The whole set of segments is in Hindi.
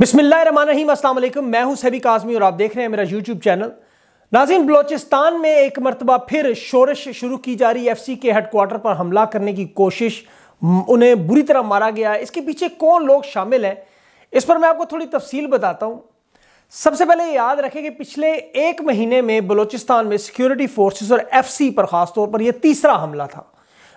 बिस्मिल्लाम मैं हूं सभी काजमी और आप देख रहे हैं मेरा यूट्यूब चैनल नाजिन बलोचिस्तान में एक मरतबा फिर शोरश शुरू की जा रही एफ सी के हेडक्वार्टर पर हमला करने की कोशिश उन्हें बुरी तरह मारा गया इसके पीछे कौन लोग शामिल हैं इस पर मैं आपको थोड़ी तफसील बताता हूँ सबसे पहले याद रखें कि पिछले एक महीने में बलोचिस्तान में सिक्योरिटी फोर्सेस और एफसी पर ख़ास तौर पर यह तीसरा हमला था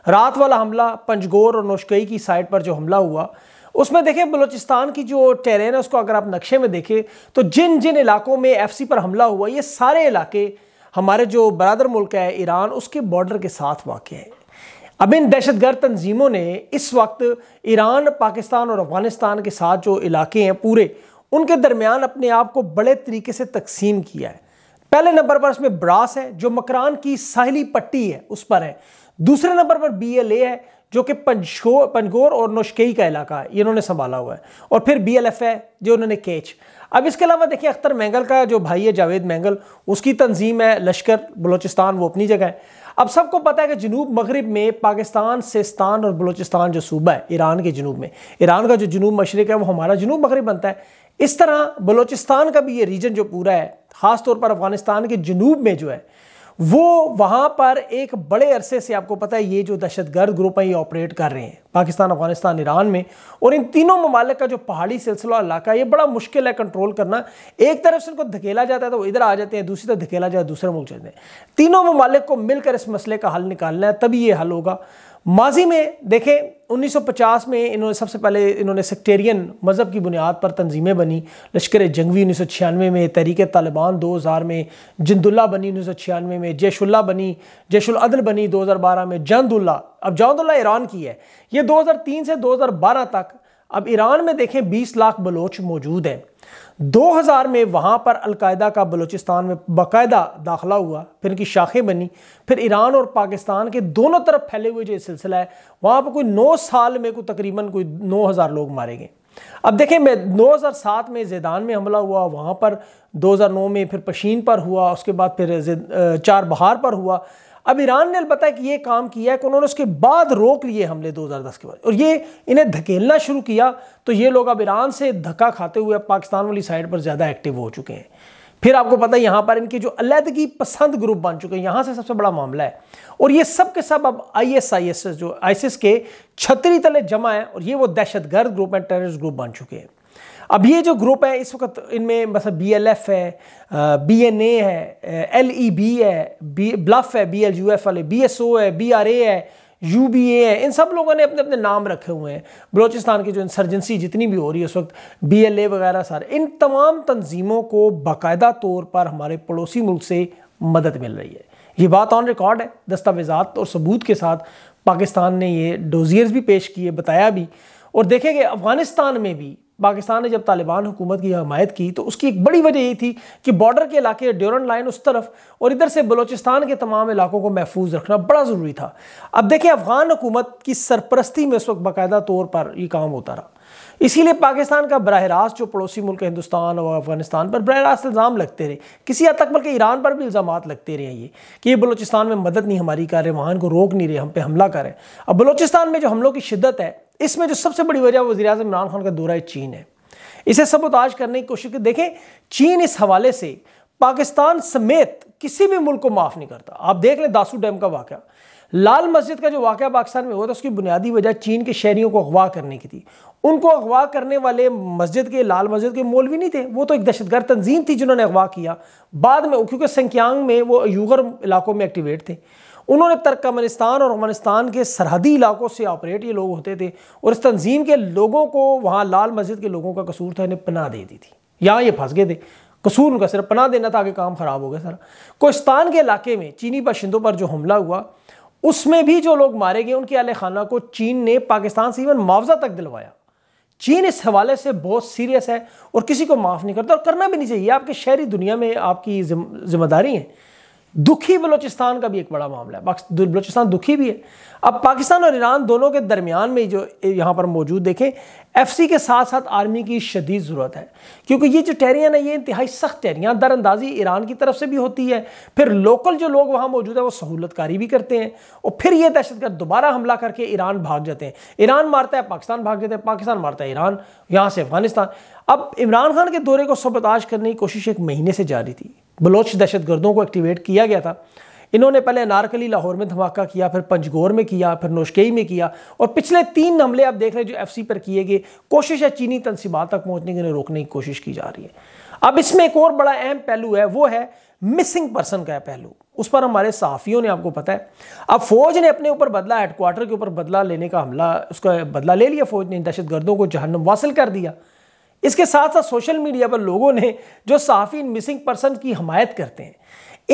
रात वाला हमला पंजगोर और नोशकई की साइड पर जो हमला हुआ उसमें देखें बलूचिस्तान की जो टेरेन है उसको अगर आप नक्शे में देखें तो जिन जिन इलाकों में एफसी पर हमला हुआ ये सारे इलाके हमारे जो बरदर मुल्क है ईरान उसके बॉर्डर के साथ वाक़ है अब इन दहशत गर्द तनजीमों ने इस वक्त ईरान पाकिस्तान और अफगानिस्तान के साथ जो इलाके हैं पूरे उनके दरमियान अपने आप को बड़े तरीके से तकसीम किया है पहले नंबर पर इसमें ब्रास है जो मकरान की साहली पट्टी है उस पर है दूसरे नंबर पर बी एल ए है जो कि पंजो पंजगोर और नौशकई का इलाका है इन्होंने संभाला हुआ है और फिर बी एल एफ है जो उन्होंने केच अब इसके अलावा देखिए अख्तर मैंगल का जो भाई है जावेद मैंगल उसकी तंजीम है लश्कर बलोचिस्तान वो अपनी जगह है अब सबको पता है कि जनूब मगरब में पाकिस्तान सिस्तान और बलोचिस्तान जो सूबा है ईरान के जनूब में ईरान का जो जनूब मशरक है वो हमारा जनूब मगरब बनता है इस तरह बलोचिस्तान का भी ये रीजन जो पूरा है ख़ास तौर पर अफगानिस्तान के जनूब में जो है वो वहाँ पर एक बड़े अरसे से आपको पता है ये जो दहशतगर्द ग्रुप हैं ये ऑपरेट कर रहे हैं पाकिस्तान अफगानिस्तान ईरान में और इन तीनों ममालिक का जो पहाड़ी सिलसिला इलाका ये बड़ा मुश्किल है कंट्रोल करना एक तरफ से उनको धकेला जाता है तो इधर आ जाते हैं दूसरी तरफ धकेला जाता है दूसरे मुल्क जाते हैं तीनों ममालिक को मिलकर इस मसले का हल निकालना है तभी ये हल होगा माजी में देखें 1950 में इन्होंने सबसे पहले इन्होंने सेक्टेरियन मज़हब की बुनियाद पर तंजीमें बनी लश्कर जंगवी उन्नीस सौ छियानवे में तहरीक तालिबान 2000 में जिंदुल्ला बनी उन्नीस सौ छियानवे में जैशुल्ला बनी जैशुलदल बनी 2012 में जंदुल्ला अब जंदुल्ला ईरान की है ये 2003 से 2012 तक अब ईरान में देखें 20 लाख बलोच मौजूद हैं 2000 में वहाँ पर अलकायदा का बलूचिस्तान में बाकायदा दाखला हुआ फिर इनकी शाखें बनी फिर ईरान और पाकिस्तान के दोनों तरफ फैले हुए जो सिलसिला है वहाँ पर कोई नौ साल में कोई तकरीबन कोई नौ हज़ार लोग मारे गए अब देखें मैं 2007 में जैदान में हमला हुआ वहाँ पर 2009 में फिर पशीन पर हुआ उसके बाद फिर चार बहार पर हुआ अब ईरान ने बताया कि ये काम किया है कि उन्होंने उसके बाद रोक लिए हमले 2010 के बाद और ये इन्हें धकेलना शुरू किया तो ये लोग अब ईरान से धक्का खाते हुए अब पाकिस्तान वाली साइड पर ज़्यादा एक्टिव हो चुके हैं फिर आपको पता है यहाँ पर इनके जो अलहदगी पसंद ग्रुप बन चुके हैं यहाँ से सबसे बड़ा मामला है और ये सब के सब अब आई एस आई एस जो एस के छतरी तले जमा है और ये वो दहशतगर्द ग्रुप एंड टेररिस्ट ग्रुप बन चुके हैं अब ये जो ग्रुप है इस वक्त इनमें मतलब बी एल एफ है बी एन ए है एल ई बी है बी ब्लफ है बी एल यू एफ वाले बी एस ओ है बी आर ए है यू बी ए है इन सब लोगों ने अपने अपने नाम रखे हुए हैं बलोचिस्तान की जो इंसर्जेंसी जितनी भी हो रही है उस वक्त बी एल ए वगैरह सारे इन तमाम तनज़ीमों को बाकायदा तौर पर हमारे पड़ोसी मुल्क से मदद मिल रही है ये बात ऑन रिकॉर्ड है दस्तावेजात और सबूत के साथ पाकिस्तान ने ये डोजियर्स भी पेश किए बताया भी और देखेंगे अफगानिस्तान में भी पाकिस्तान ने जब तालिबान हुकूमत की हमायत की तो उसकी एक बड़ी वजह ये थी कि बॉर्डर के इलाके ड्योरन लाइन उस तरफ और इधर से बलोचिस्तान के तमाम इलाकों को महफूज रखना बड़ा ज़रूरी था अब देखें अफ़गान हुकूमत की सरपरस्ती में इस वक्त बाकायदा तौर पर ये काम होता रहा इसीलिए पाकिस्तान का बरह रास्त जो पड़ोसी मुल्क हिंदुस्तान और अफगानिस्तान पर बरह रास्त इल्ज़ाम लगते रहे किसी हद तक बल्कि ईरान पर भी इल्ज़ाम लगते रहे ये कि ये बलोचिस्तान में मदद नहीं हमारी कर रहे वहाँ को रोक नहीं रहे हम पे हमला करें अब बलोचिस्तान में जो हमलों की शिद्दत है इसमें जो सबसे बड़ी वजह वजी अजम इमरान खान का दौरा चीन है इसे सबोताज करने की कोशिश देखें चीन इस हवाले से पाकिस्तान समेत किसी भी मुल्क को माफ़ नहीं करता आप देख लें दासू डैम का वाक़ लाल मस्जिद का जो वाक़ पाकिस्तान में हुआ था उसकी बुनियादी वजह चीन के शहरीों को अगवा करने की थी उनको अगवा करने वाले मस्जिद के लाल मस्जिद के मौलवी नहीं थे वो तो एक दहशतगर्द तंजीम थी जिन्होंने अगवा किया बाद में क्योंकि संख्यांग में वो यूगर इलाकों में एक्टिवेट थे उन्होंने तर्कमनिस्तान और अफगानिस्तान के सरहदी इलाकों से ऑपरेट ये लोग होते थे और इस तंजीम के लोगों को वहाँ लाल मस्जिद के लोगों का कसूर था इन्हें पनाह दे दी थी यहाँ ये फंस गए थे कसूर उनका सिर्फ पना देना था आगे काम ख़राब हो गया सर कोस्तान के इलाके में चीनी बाशिंदों पर जो हमला हुआ उसमें भी जो लोग मारे गए उनके अल खाना को चीन ने पाकिस्तान से इवन मुआवजा तक दिलवाया चीन इस हवाले से बहुत सीरियस है और किसी को माफ़ नहीं करता और करना भी नहीं चाहिए आपके शहरी दुनिया में आपकी जिम्मेदारी है दुखी बलोचिस्तान का भी एक बड़ा मामला है बलोचिस्तान दुखी भी है अब पाकिस्तान और ईरान दोनों के दरमियान में जो यहाँ पर मौजूद देखें एफसी के साथ साथ आर्मी की शदीद ज़रूरत है क्योंकि ये जो टहरियाँ ना ये इंतहाई सख्त टहरियाँ दरअंदाजी ईरान की तरफ से भी होती है फिर लोकल जो लोग वहाँ मौजूद है वो सहूलतकारी भी करते हैं और फिर ये दहशत गर्द दोबारा हमला करके ईरान भाग जाते हैं ईरान मारता है पाकिस्तान भाग जाते हैं पाकिस्तान मारता है ईरान यहाँ से अफगानिस्तान अब इमरान खान के दौरे को सबताश करने की कोशिश एक महीने से जारी थी बलोच दहशत गर्दों को एक्टिवेट किया गया था इन्होंने पहले अनारकली लाहौर में धमाका किया फिर पंचगोर में किया फिर नोशकई में किया और पिछले तीन हमले आप देख रहे हैं जो एफ पर किए गए कोशिश है चीनी तनसीबात तक पहुँचने की रोकने की कोशिश की जा रही है अब इसमें एक और बड़ा अहम पहलू है वो है मिसिंग पर्सन का पहलू उस पर हमारे सहाफ़ियों ने आपको पता है अब फौज ने अपने ऊपर बदला हेडक्वार्टर के ऊपर बदला लेने का हमला उसका बदला ले लिया फौज ने दहशत गर्दों को जहनम वासिल कर दिया इसके साथ साथ सोशल मीडिया पर लोगों ने जो साफ़ी इन मिसिंग पर्सन की हमायत करते हैं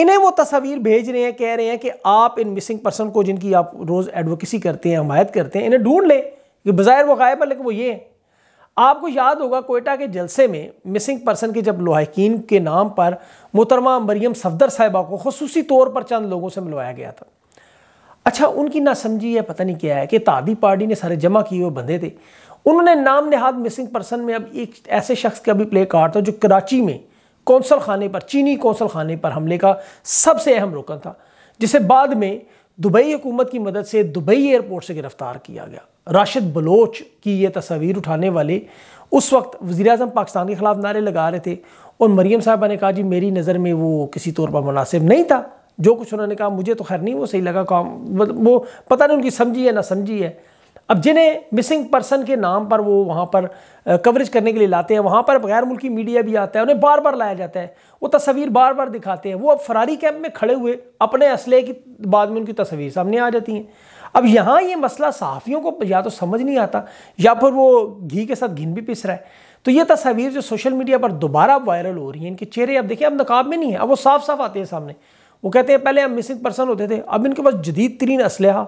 इन्हें वो तस्वीर भेज रहे हैं कह रहे हैं कि आप इन मिसिंग पर्सन को जिनकी आप रोज़ एडवोकेसी करते हैं हमायत करते हैं इन्हें ढूंढ लें कि बाज़ाहिर वो गायब है लेकिन वो ये आपको याद होगा कोयटा के जलसे में मिसिंग पर्सन के जब लोहकिन के नाम पर मोहतरमा मरियम सफदर साहिबा को खसूसी तौर पर चंद लोगों से मिलवाया गया था अच्छा उनकी नासमझी है पता नहीं क्या है कि तादी पार्टी ने सारे जमा किए हुए बंदे थे उन्होंने नाम नेहाद मिसिंग पर्सन में अब एक ऐसे शख्स का भी प्ले कार्ड था जो कराची में कौंसल खाने पर चीनी कौंसल खाने पर हमले का सबसे अहम रुकन था जिसे बाद में दुबई हुकूमत की मदद से दुबई एयरपोर्ट से गिरफ्तार किया गया राशिद बलोच की ये तस्वीर उठाने वाले उस वक्त वजी अजम पाकिस्तान के ख़िलाफ़ नारे लगा रहे थे और मरीम साहबा ने कहा जी मेरी नज़र में वो किसी तौर पर मुनासिब नहीं था जो कुछ उन्होंने कहा मुझे तो खैर नहीं वो सही लगा काम मतलब वो पता नहीं उनकी समझी है ना समझी है अब जिन्हें मिसिंग पर्सन के नाम पर वो वहाँ पर कवरेज करने के लिए लाते हैं वहाँ पर गैर मुल्की मीडिया भी आता है उन्हें बार बार लाया जाता है वो तस्वीर बार बार दिखाते हैं वो अब फरारी कैंप में खड़े हुए अपने असले की बाद में उनकी तस्वीर सामने आ जाती हैं अब यहाँ ये मसला सहाफ़ियों को या तो समझ नहीं आता या फिर वो घी के साथ घिन भी पिस रहा है तो ये तस्वीर जो सोशल मीडिया पर दोबारा वायरल हो रही है इनके चेहरे अब देखिए अब नकाब में नहीं है अब वो साफ साफ आते हैं सामने वो कहते हैं पहले हम मिसिंग पर्सन होते थे अब इनके पास जदीद तरीन असलहा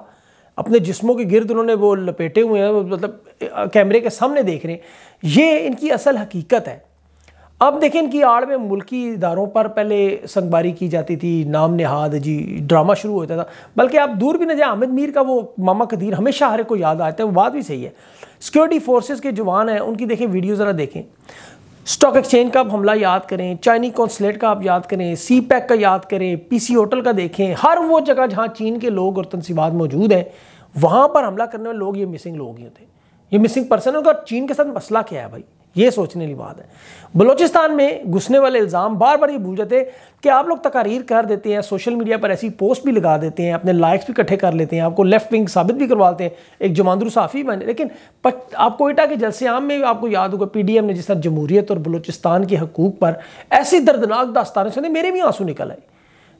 अपने जिस्मों के गिरद उन्होंने वो लपेटे हुए हैं मतलब कैमरे के सामने देख रहे हैं ये इनकी असल हकीकत है अब देखें इनकी आड़ में मुल्की इदारों पर पहले संगबारी की जाती थी नाम नहाद जी ड्रामा शुरू होता था बल्कि आप दूर भी न जाए आमिद मीर का वो मामा कदीर हमेशा हर एक को याद आता है वो बात भी सही है सिक्योरिटी फोर्सेज़ के जवान हैं उनकी देखें वीडियो ज़रा देखें स्टॉक एक्सचेंज का आप हमला याद करें चाइनी कौंसलेट का आप याद करें सी पैक e का याद करें पीसी होटल का देखें हर वो जगह जहाँ चीन के लोग और तनसीबात मौजूद हैं वहाँ पर हमला करने वाले लोग ये मिसिंग लोग ही होते हैं ये मिसिंग पर्सन है उनका चीन के साथ मसला क्या है भाई ये सोचने वाली बात है बलूचिस्तान में घुसने वाले इल्ज़ाम बार बार ये भूल जाते कि आप लोग तकारीर कर देते हैं सोशल मीडिया पर ऐसी पोस्ट भी लगा देते हैं अपने लाइक्स भी इकट्ठे कर लेते हैं आपको लेफ्ट विंग साबित भी करवाते हैं एक जमांदरू साफ़ी बने लेकिन आपको आप कोयटा के जलसे आम में आपको याद होगा पी डी एम ने जिस तरह जमहूरियत और बलूचिस्तान के हकूक़ पर ऐसी दर्दनाक दास्तान से मेरे भी आंसू निकल आए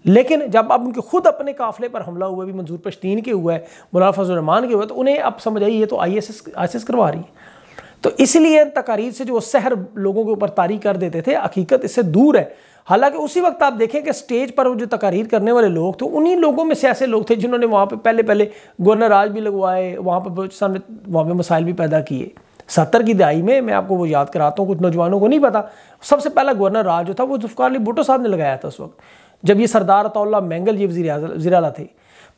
लेकिन जब अब उनके खुद अपने काफिले पर हमला हुआ भी मंजूर पश्तीन के हुआ है मौलाना के हुआ तो उन्हें अब समझ आई ये तो आई एस एस करवा रही है तो इसलिए तकारीर से जो शहर लोगों के ऊपर तारी कर देते थे हकीकत इससे दूर है हालांकि उसी वक्त आप देखें कि स्टेज पर वो जो तकारीर करने वाले लोग थे उन्हीं लोगों में से ऐसे लोग थे जिन्होंने वहाँ पर पहले पहले गवर्नर राज भी लगवाए वहाँ पर बलोचिस्तान में वहाँ पर मसाइल भी पैदा किए सत्तर की दहाई में मैं आपको वो याद कराता हूँ कुछ नौजवानों को नहीं पता सबसे पहला गवर्नर राज जो था वो जुफ्कार अली भुटो साहब ने लगाया था उस वक्त जब ये सरदार अतः मैंगल जी वजी अला थे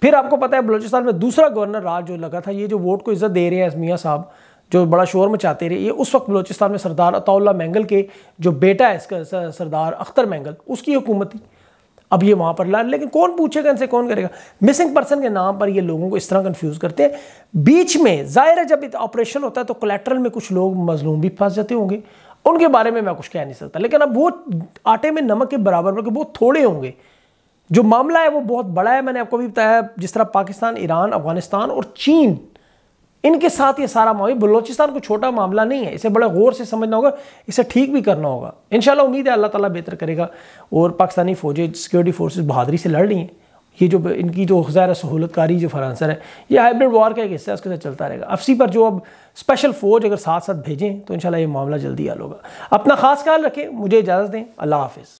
फिर आपको पता है बलोचिस्तान में दूसरा गवर्नर राज जो लगा था ये जो वोट को इज्जत दे रहे हैं मियाँ साहब जो बड़ा शोर मचाते रहे ये उस वक्त बलोचिस्तान में सरदार अताउल्ला मैंगल के जो बेटा है इसका सरदार अख्तर मैंगल उसकी हुकूमत थी अब ये वहाँ पर ला लेकिन कौन पूछेगा इनसे कौन करेगा मिसिंग पर्सन के नाम पर ये लोगों को इस तरह कन्फ्यूज़ करते हैं बीच में ज़ाहिर है जब ऑपरेशन होता है तो कोलेट्रल में कुछ लोग मजलूम भी फंस जाते होंगे उनके बारे में मैं कुछ कह नहीं सकता लेकिन अब वो आटे में नमक के बराबर बल्कि बहुत थोड़े होंगे जो मामला है वो बहुत बड़ा है मैंने आपको भी बताया जिस तरह पाकिस्तान ईरान अफगानिस्तान और चीन इनके साथ ये सारा मामला बलोचिस्तान को छोटा मामला नहीं है इसे बड़ा गौर से समझना होगा इसे ठीक भी करना होगा इन उम्मीद है अल्लाह ताला बेहतर करेगा और पाकिस्तानी फौजें सिक्योरिटी फोर्सेस बहादरी से लड़ रही हैं ये जो इनकी जो ज़ाहिर सहूलतकारी जो फरानसर है ये हाइब्रिड वॉर का एक हिस्सा है उसके साथ चलता रहेगा अफसी पर जो अब स्पेशल फ़ौज अगर साथ साथ भेजें तो इन ये मामला जल्दी हल होगा अपना ख़ास ख्याल रखें मुझे इजाज़त दें अल्लाह हाफिज़